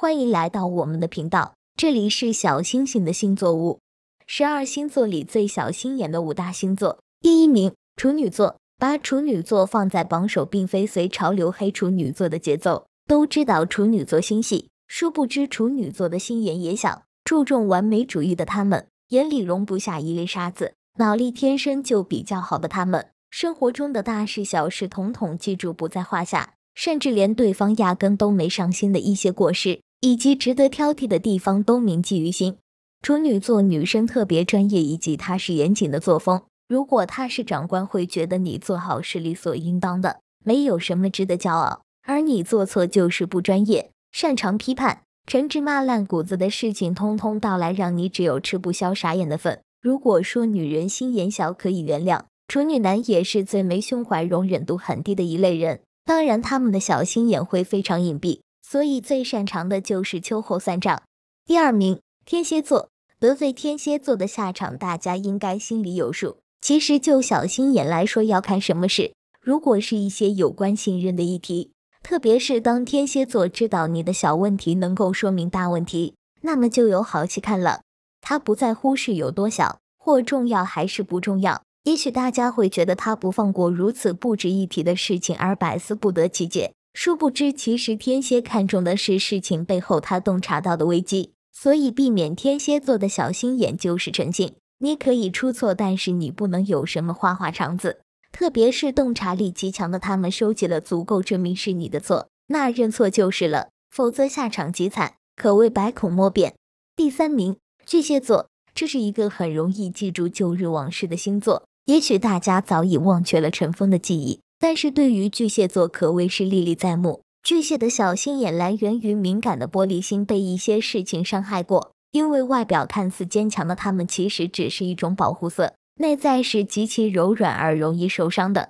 欢迎来到我们的频道，这里是小星星的星座屋。十二星座里最小心眼的五大星座，第一名处女座。把处女座放在榜首，并非随潮流黑处女座的节奏。都知道处女座心细，殊不知处女座的心眼也小。注重完美主义的他们，眼里容不下一粒沙子。脑力天生就比较好的他们，生活中的大事小事统统记住不在话下，甚至连对方压根都没上心的一些过失。以及值得挑剔的地方都铭记于心。处女座女生特别专业以及踏实严谨的作风，如果她是长官，会觉得你做好是理所应当的，没有什么值得骄傲；而你做错就是不专业，擅长批判、芝骂烂谷子的事情，通通到来，让你只有吃不消、傻眼的份。如果说女人心眼小可以原谅，处女男也是最没胸怀、容忍度很低的一类人。当然，他们的小心眼会非常隐蔽。所以最擅长的就是秋后算账。第二名天蝎座，得罪天蝎座的下场，大家应该心里有数。其实就小心眼来说，要看什么事。如果是一些有关信任的议题，特别是当天蝎座知道你的小问题能够说明大问题，那么就有好戏看了。他不在乎是有多小或重要还是不重要，也许大家会觉得他不放过如此不值一提的事情而百思不得其解。殊不知，其实天蝎看重的是事情背后他洞察到的危机，所以避免天蝎座的小心眼就是诚信。你可以出错，但是你不能有什么花花肠子。特别是洞察力极强的他们，收集了足够证明是你的错，那认错就是了，否则下场极惨，可谓百孔莫辩。第三名，巨蟹座，这是一个很容易记住旧日往事的星座，也许大家早已忘却了尘封的记忆。但是对于巨蟹座可谓是历历在目。巨蟹的小心眼来源于敏感的玻璃心，被一些事情伤害过。因为外表看似坚强的他们，其实只是一种保护色，内在是极其柔软而容易受伤的。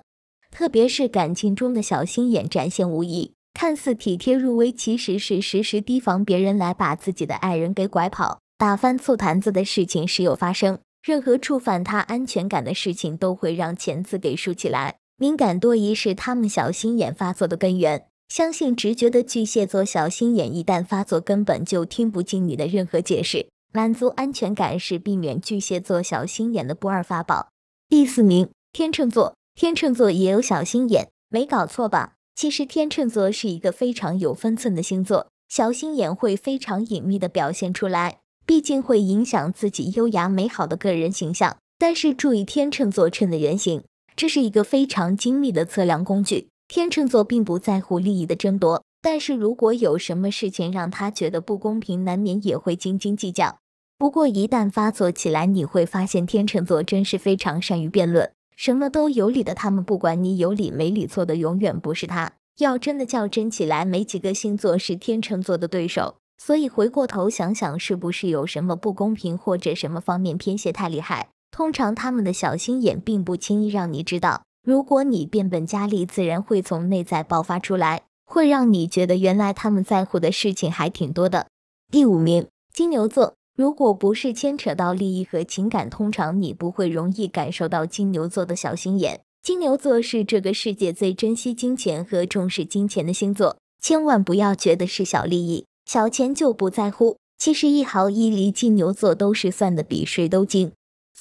特别是感情中的小心眼展现无疑，看似体贴入微，其实是时时提防别人来把自己的爱人给拐跑。打翻醋坛子的事情时有发生，任何触犯他安全感的事情都会让钳子给竖起来。敏感多疑是他们小心眼发作的根源。相信直觉的巨蟹座小心眼一旦发作，根本就听不进你的任何解释。满足安全感是避免巨蟹座小心眼的不二法宝。第四名，天秤座。天秤座也有小心眼，没搞错吧？其实天秤座是一个非常有分寸的星座，小心眼会非常隐秘的表现出来，毕竟会影响自己优雅美好的个人形象。但是注意天秤座秤的原型，这是一个非常精密的测量工具。天秤座并不在乎利益的争夺，但是如果有什么事情让他觉得不公平，难免也会斤斤计较。不过一旦发作起来，你会发现天秤座真是非常善于辩论，什么都有理的他们，不管你有理没理，错的永远不是他。要真的较真起来，没几个星座是天秤座的对手。所以回过头想想，是不是有什么不公平，或者什么方面偏斜太厉害？通常他们的小心眼并不轻易让你知道，如果你变本加厉，自然会从内在爆发出来，会让你觉得原来他们在乎的事情还挺多的。第五名，金牛座，如果不是牵扯到利益和情感，通常你不会容易感受到金牛座的小心眼。金牛座是这个世界最珍惜金钱和重视金钱的星座，千万不要觉得是小利益、小钱就不在乎，其实一毫一厘金牛座都是算的比谁都精。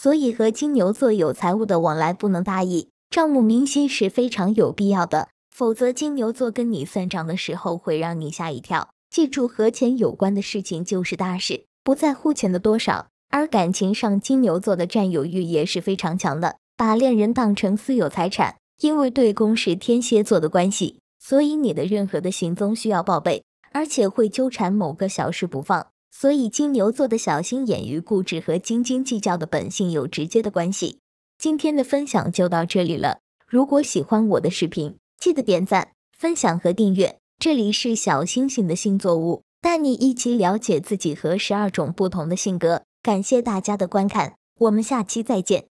所以和金牛座有财务的往来不能大意，账目明晰是非常有必要的，否则金牛座跟你算账的时候会让你吓一跳。记住和钱有关的事情就是大事，不在乎钱的多少。而感情上金牛座的占有欲也是非常强的，把恋人当成私有财产。因为对宫是天蝎座的关系，所以你的任何的行踪需要报备，而且会纠缠某个小事不放。所以，金牛座的小心眼与固执和斤斤计较的本性有直接的关系。今天的分享就到这里了。如果喜欢我的视频，记得点赞、分享和订阅。这里是小星星的星座屋，带你一起了解自己和十二种不同的性格。感谢大家的观看，我们下期再见。